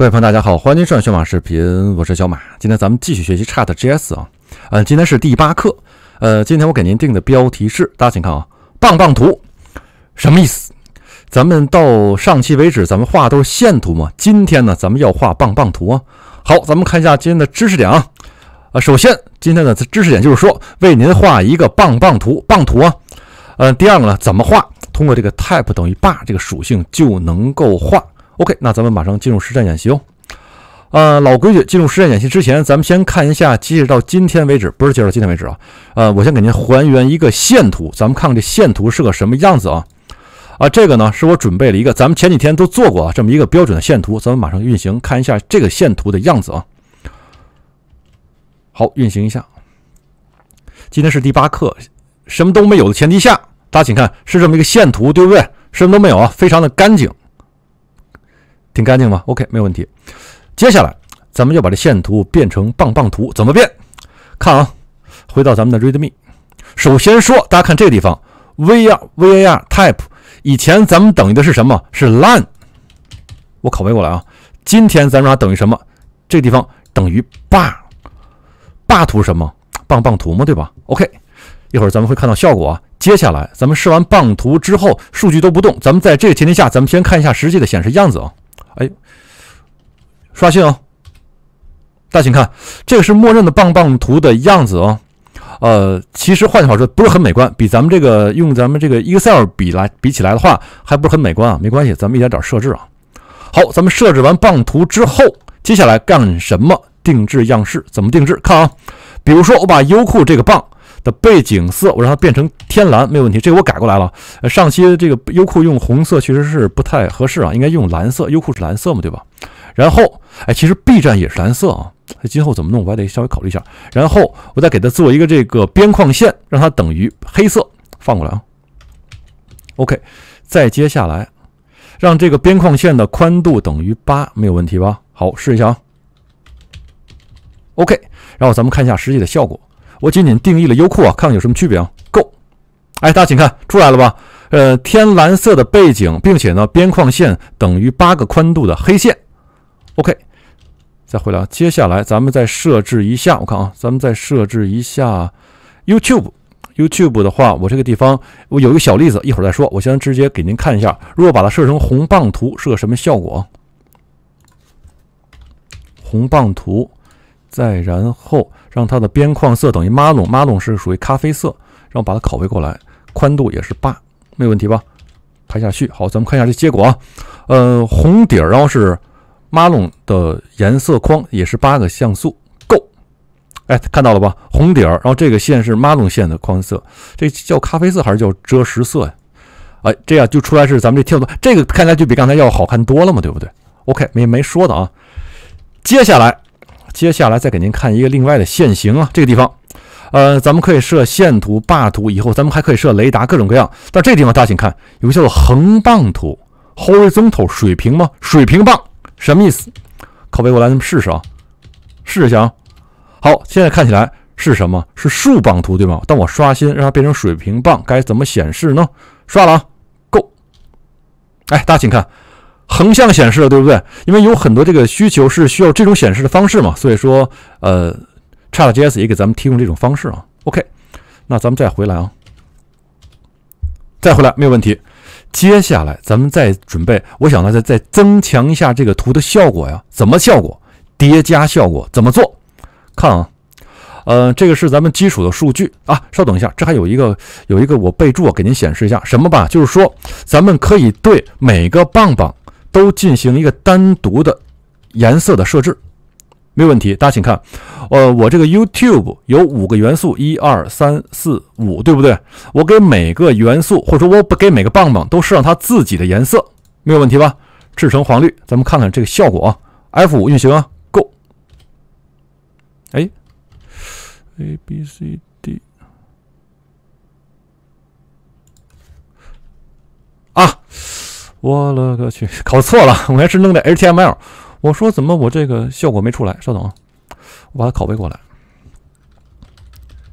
各位朋友，大家好，欢迎收看小马视频，我是小马。今天咱们继续学习 c h a t GS 啊，呃，今天是第八课，呃，今天我给您定的标题是，大家请看啊，棒棒图，什么意思？咱们到上期为止，咱们画都是线图嘛，今天呢，咱们要画棒棒图啊。好，咱们看一下今天的知识点啊，呃，首先今天的知识点就是说为您画一个棒棒图，棒图啊，呃，第二个呢，怎么画？通过这个 Type 等于 Bar 这个属性就能够画。OK，那咱们马上进入实战演习哦。啊，老规矩，进入实战演习之前，咱们先看一下，截止到今天为止，不是截止到今天为止啊。呃，我先给您还原一个线图，咱们看看这线图是个什么样子啊？啊，这个呢是我准备了一个，咱们前几天都做过啊，这么一个标准的线图，咱们马上运行看一下这个线图的样子啊。好，运行一下。今天是第八课，什么都没有的前提下，大家请看，是这么一个线图，对不对？什么都没有啊，非常的干净。挺干净吧？OK，没有问题。接下来咱们要把这线图变成棒棒图，怎么变？看啊，回到咱们的 Readme。首先说，大家看这个地方 v r var type，以前咱们等于的是什么？是 l a n 我拷贝过来啊。今天咱们俩等于什么？这地方等于 bar。霸图什么？棒棒图嘛，对吧？OK，一会儿咱们会看到效果啊。接下来咱们试完棒图之后，数据都不动。咱们在这个前提下，咱们先看一下实际的显示样子啊。哎，刷新啊！大家请看，这个是默认的棒棒图的样子啊。呃，其实换句话说，不是很美观。比咱们这个用咱们这个 Excel 比来比起来的话，还不是很美观啊。没关系，咱们一点点设置啊。好，咱们设置完棒图之后，接下来干什么？定制样式，怎么定制？看啊，比如说我把优酷这个棒。的背景色我让它变成天蓝，没有问题。这个我改过来了。呃，上期这个优酷用红色确实是不太合适啊，应该用蓝色。优酷是蓝色嘛，对吧？然后，哎，其实 B 站也是蓝色啊。今后怎么弄，我还得稍微考虑一下。然后我再给它做一个这个边框线，让它等于黑色，放过来啊。OK，再接下来，让这个边框线的宽度等于八，没有问题吧？好，试一下啊。OK，然后咱们看一下实际的效果。我仅仅定义了优酷啊，看看有什么区别啊。Go，哎，大家请看出来了吧？呃，天蓝色的背景，并且呢边框线等于八个宽度的黑线。OK，再回来啊，接下来咱们再设置一下。我看啊，咱们再设置一下 YouTube。YouTube 的话，我这个地方我有一个小例子，一会儿再说。我先直接给您看一下，如果把它设成红棒图是个什么效果？红棒图。再然后，让它的边框色等于 m a r 龙 o n m a r o n 是属于咖啡色，然后把它拷贝过来，宽度也是八，没有问题吧？拍下去，好，咱们看一下这结果啊。呃，红底儿，然后是 m a r o n 的颜色框也是八个像素，够。哎，看到了吧？红底儿，然后这个线是 m a r o n 线的框色，这叫咖啡色还是叫遮石色呀？哎，这样就出来是咱们这跳动，这个看起来就比刚才要好看多了嘛，对不对？OK，没没说的啊。接下来。接下来再给您看一个另外的线型啊，这个地方，呃，咱们可以设线图、坝图，以后咱们还可以设雷达，各种各样。但这个地方大家请看，有个叫做横棒图 （horizontal），水平吗？水平棒什么意思？靠背过来，咱们试试啊，试一下啊。好，现在看起来是什么？是竖棒图对吗？但我刷新让它变成水平棒，该怎么显示呢？刷了啊，g o 哎，大家请看。横向显示了，对不对？因为有很多这个需求是需要这种显示的方式嘛，所以说，呃，叉了 GS 也给咱们提供这种方式啊。OK，那咱们再回来啊，再回来没有问题。接下来咱们再准备，我想呢再再增强一下这个图的效果呀，怎么效果？叠加效果怎么做？看啊，呃，这个是咱们基础的数据啊。稍等一下，这还有一个有一个我备注给您显示一下什么吧，就是说咱们可以对每个棒棒。都进行一个单独的颜色的设置，没有问题。大家请看，呃，我这个 YouTube 有五个元素，一二三四五，对不对？我给每个元素，或者说我不给每个棒棒，都设上它自己的颜色，没有问题吧？赤橙黄绿，咱们看看这个效果啊。F 五运行啊，Go，哎，A B C D，啊。我了个去，搞错了！我还是弄的 HTML。我说怎么我这个效果没出来？稍等啊，我把它拷贝过来。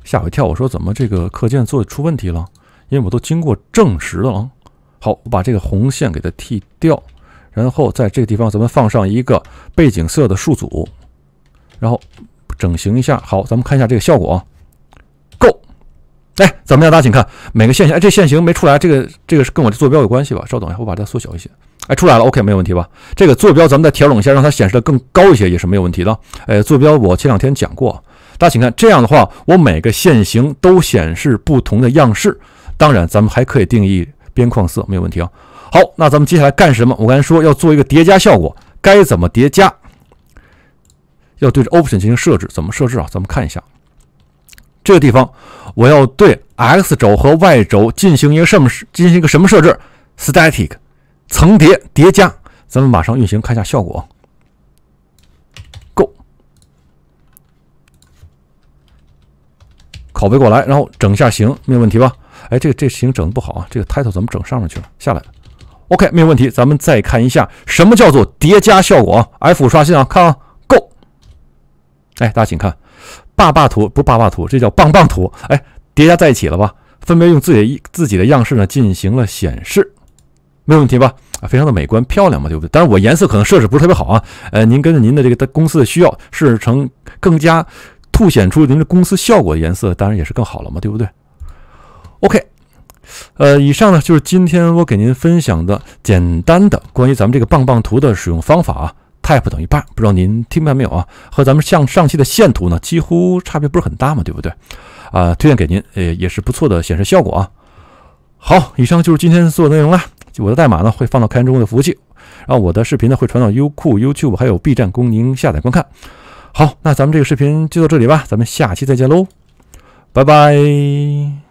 吓我一跳！我说怎么这个课件做出问题了？因为我都经过证实了。啊。好，我把这个红线给它剃掉，然后在这个地方咱们放上一个背景色的数组，然后整形一下。好，咱们看一下这个效果。啊。哎，怎么样？大家请看每个线型。哎，这线型没出来，这个这个是跟我这坐标有关系吧？稍等一下，我把它缩小一些。哎，出来了，OK，没有问题吧？这个坐标咱们再调整一下，让它显示的更高一些也是没有问题的。哎，坐标我前两天讲过，大家请看，这样的话，我每个线型都显示不同的样式。当然，咱们还可以定义边框色，没有问题啊。好，那咱们接下来干什么？我刚才说要做一个叠加效果，该怎么叠加？要对着 Option 进行设置，怎么设置啊？咱们看一下。这个地方，我要对 X 轴和 Y 轴进行一个什么进行一个什么设置？Static，层叠叠加。咱们马上运行，看一下效果。Go，拷贝过来，然后整下形，没有问题吧？哎，这个这形整的不好啊，这个 title 怎么整上面去了？下来。OK，没有问题。咱们再看一下什么叫做叠加效果？F 刷新啊，看啊。哎，大家请看，爸爸图不是爸爸图，这叫棒棒图。哎，叠加在一起了吧？分别用自己的自己的样式呢进行了显示，没有问题吧？啊，非常的美观漂亮嘛，对不对？但是我颜色可能设置不是特别好啊。呃，您根据您的这个公司的需要，设置成更加凸显出您的公司效果的颜色，当然也是更好了嘛，对不对？OK，呃，以上呢就是今天我给您分享的简单的关于咱们这个棒棒图的使用方法。啊。type 等于半，不知道您听明白没有啊？和咱们像上期的线图呢，几乎差别不是很大嘛，对不对？啊，推荐给您，呃，也是不错的显示效果啊。好，以上就是今天所有内容了。我的代码呢会放到开源中国的服务器，然后我的视频呢会传到优酷、YouTube 还有 B 站供您下载观看。好，那咱们这个视频就到这里吧，咱们下期再见喽，拜拜。